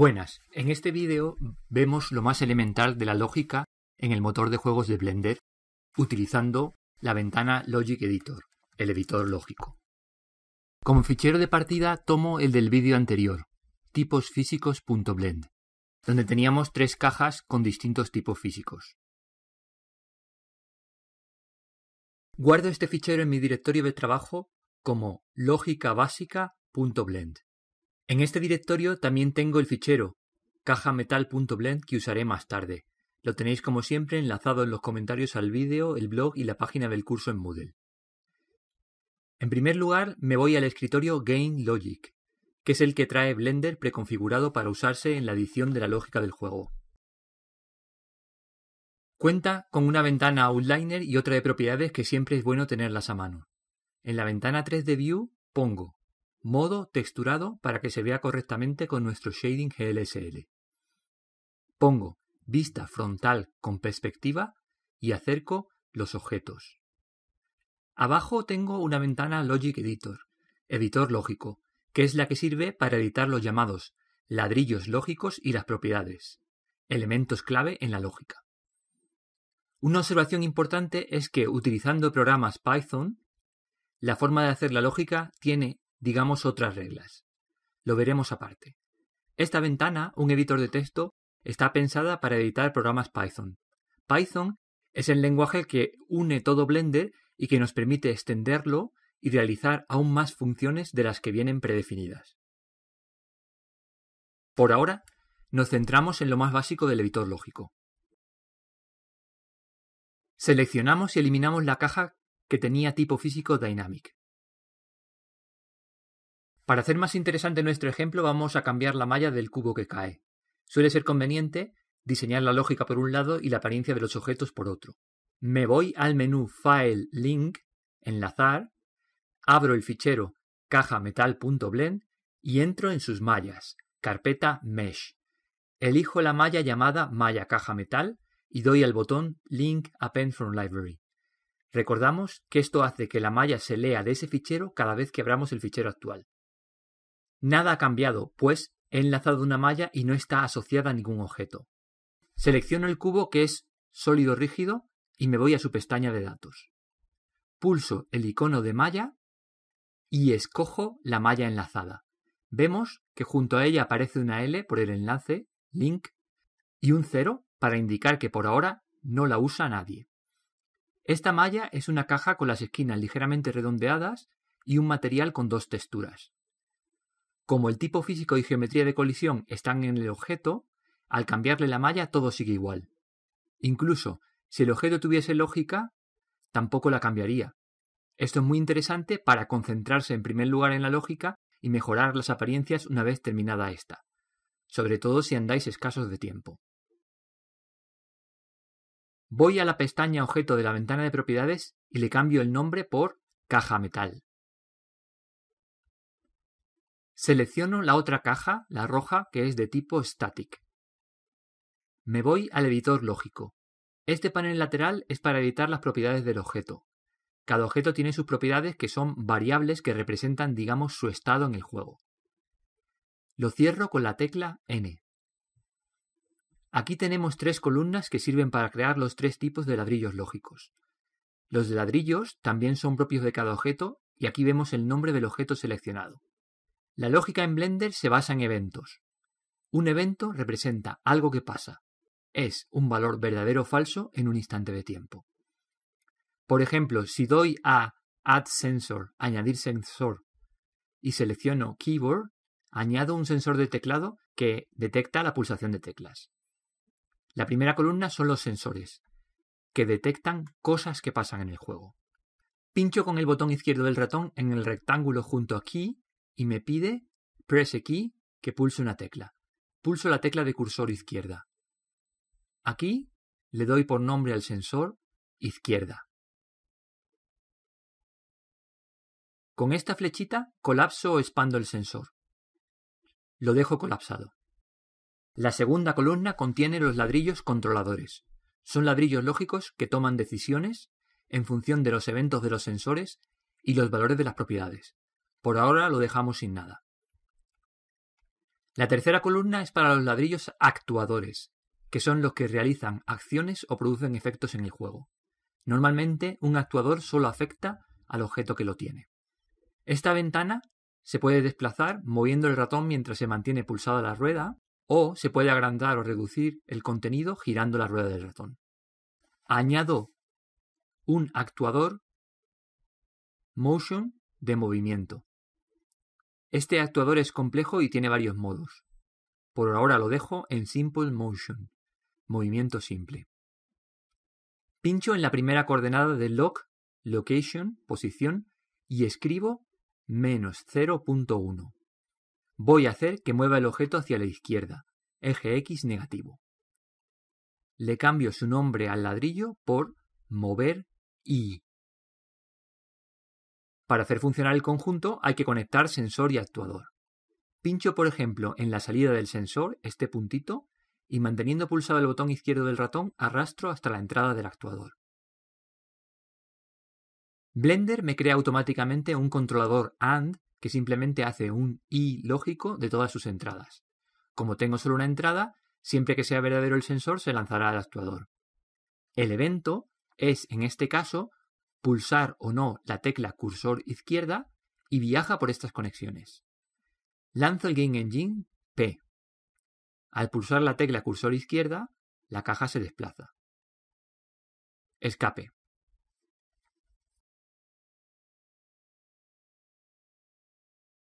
Buenas, en este vídeo vemos lo más elemental de la lógica en el motor de juegos de Blender utilizando la ventana Logic Editor, el editor lógico. Como fichero de partida tomo el del vídeo anterior, tiposfísicos.blend, donde teníamos tres cajas con distintos tipos físicos. Guardo este fichero en mi directorio de trabajo como lógica básica.blend. En este directorio también tengo el fichero cajametal.blend que usaré más tarde. Lo tenéis como siempre enlazado en los comentarios al vídeo, el blog y la página del curso en Moodle. En primer lugar, me voy al escritorio Game Logic, que es el que trae Blender preconfigurado para usarse en la edición de la lógica del juego. Cuenta con una ventana Outliner y otra de propiedades que siempre es bueno tenerlas a mano. En la ventana 3D View pongo modo texturado para que se vea correctamente con nuestro shading GLSL. Pongo vista frontal con perspectiva y acerco los objetos. Abajo tengo una ventana Logic Editor, editor lógico, que es la que sirve para editar los llamados ladrillos lógicos y las propiedades, elementos clave en la lógica. Una observación importante es que utilizando programas Python, la forma de hacer la lógica tiene digamos otras reglas. Lo veremos aparte. Esta ventana, un editor de texto, está pensada para editar programas Python. Python es el lenguaje que une todo Blender y que nos permite extenderlo y realizar aún más funciones de las que vienen predefinidas. Por ahora, nos centramos en lo más básico del editor lógico. Seleccionamos y eliminamos la caja que tenía tipo físico Dynamic. Para hacer más interesante nuestro ejemplo vamos a cambiar la malla del cubo que cae. Suele ser conveniente diseñar la lógica por un lado y la apariencia de los objetos por otro. Me voy al menú File Link, enlazar, abro el fichero caja y entro en sus mallas, carpeta Mesh. Elijo la malla llamada malla caja metal y doy al botón Link Append from Library. Recordamos que esto hace que la malla se lea de ese fichero cada vez que abramos el fichero actual. Nada ha cambiado, pues he enlazado una malla y no está asociada a ningún objeto. Selecciono el cubo que es sólido rígido y me voy a su pestaña de datos. Pulso el icono de malla y escojo la malla enlazada. Vemos que junto a ella aparece una L por el enlace, link, y un 0 para indicar que por ahora no la usa nadie. Esta malla es una caja con las esquinas ligeramente redondeadas y un material con dos texturas. Como el tipo físico y geometría de colisión están en el objeto, al cambiarle la malla todo sigue igual. Incluso si el objeto tuviese lógica, tampoco la cambiaría. Esto es muy interesante para concentrarse en primer lugar en la lógica y mejorar las apariencias una vez terminada esta, sobre todo si andáis escasos de tiempo. Voy a la pestaña objeto de la ventana de propiedades y le cambio el nombre por caja metal. Selecciono la otra caja, la roja, que es de tipo static. Me voy al editor lógico. Este panel lateral es para editar las propiedades del objeto. Cada objeto tiene sus propiedades que son variables que representan, digamos, su estado en el juego. Lo cierro con la tecla N. Aquí tenemos tres columnas que sirven para crear los tres tipos de ladrillos lógicos. Los de ladrillos también son propios de cada objeto y aquí vemos el nombre del objeto seleccionado. La lógica en Blender se basa en eventos. Un evento representa algo que pasa. Es un valor verdadero o falso en un instante de tiempo. Por ejemplo, si doy a Add Sensor, añadir sensor, y selecciono Keyboard, añado un sensor de teclado que detecta la pulsación de teclas. La primera columna son los sensores, que detectan cosas que pasan en el juego. Pincho con el botón izquierdo del ratón en el rectángulo junto a y me pide press aquí que pulse una tecla. Pulso la tecla de cursor izquierda. Aquí le doy por nombre al sensor izquierda. Con esta flechita colapso o expando el sensor. Lo dejo colapsado. La segunda columna contiene los ladrillos controladores. Son ladrillos lógicos que toman decisiones en función de los eventos de los sensores y los valores de las propiedades. Por ahora lo dejamos sin nada. La tercera columna es para los ladrillos actuadores, que son los que realizan acciones o producen efectos en el juego. Normalmente un actuador solo afecta al objeto que lo tiene. Esta ventana se puede desplazar moviendo el ratón mientras se mantiene pulsada la rueda o se puede agrandar o reducir el contenido girando la rueda del ratón. Añado un actuador motion de movimiento, este actuador es complejo y tiene varios modos. Por ahora lo dejo en Simple Motion, movimiento simple. Pincho en la primera coordenada de lock, location, posición, y escribo menos 0.1. Voy a hacer que mueva el objeto hacia la izquierda, eje X negativo. Le cambio su nombre al ladrillo por mover y para hacer funcionar el conjunto hay que conectar sensor y actuador. Pincho, por ejemplo, en la salida del sensor, este puntito, y manteniendo pulsado el botón izquierdo del ratón, arrastro hasta la entrada del actuador. Blender me crea automáticamente un controlador AND que simplemente hace un I lógico de todas sus entradas. Como tengo solo una entrada, siempre que sea verdadero el sensor se lanzará al actuador. El evento es, en este caso, pulsar o no la tecla cursor izquierda y viaja por estas conexiones. Lanza el Game Engine P. Al pulsar la tecla cursor izquierda, la caja se desplaza. Escape.